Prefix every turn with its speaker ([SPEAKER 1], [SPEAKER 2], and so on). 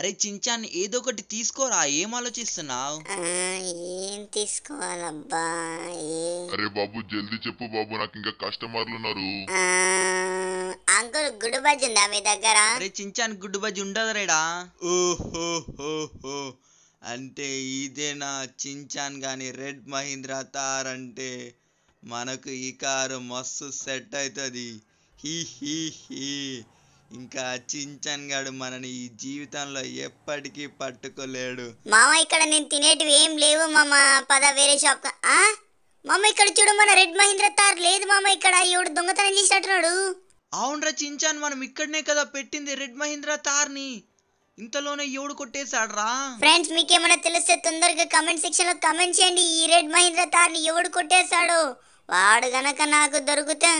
[SPEAKER 1] అరే చించాన్ని ఏదో ఒకటి తీసుకోరా ఏం ఆలోచిస్తున్నావు ఏం తీసుకోవాలబ్బా అరే
[SPEAKER 2] బాబు జల్దీ చెప్పు బాబు నాకు ఇంకా కస్టమర్లు ఉన్నారు
[SPEAKER 1] అంకుల్ గుడ్ బజ్జి ఉందా మీ దగ్గర అరే చించాన్ గుడ్డు బజ్జి ఉండదు రేడా ఓహో
[SPEAKER 3] అంటే ఇదేనా చించాన్ గాని రెడ్ మహీంద్రా తార్ అంటే మనకు ఈ కారు మస్తు సెట్ అవుతుంది హీ హీ హీ ఇంకా చించన్ గాడు మనని ఈ జీవితంలో ఎప్పటికీ పట్టుకోలేడు
[SPEAKER 4] మామ ఇక్కడ నేను తినేటివి ఏం లేవు మామ పద వేరే షాప్ ఆ మామ ఇక్కడ చూడు మన రెడ్ మహీంద్ర తార్ లేదు మామ ఇక్కడ ఎవడు దొంగతనం చేసినట్టున్నాడు
[SPEAKER 5] అవునరా చించాన్ మనం ఇక్కడనే కదా పెట్టింది రెడ్ మహీంద్ర తార్ని ఇంతలోనే
[SPEAKER 4] ఎవడు కొట్టేశాడు రా ఫ్రెండ్స్ మీకేమైనా తెలిస్తే తొందరగా కమెంట్ సెక్షన్ లో కమెంట్ చేయండి ఈ రెడ్ మహీంద్ర తార్ ని ఎవడు కొట్టేశాడు వాడు గనక నాకు దొరుకుతా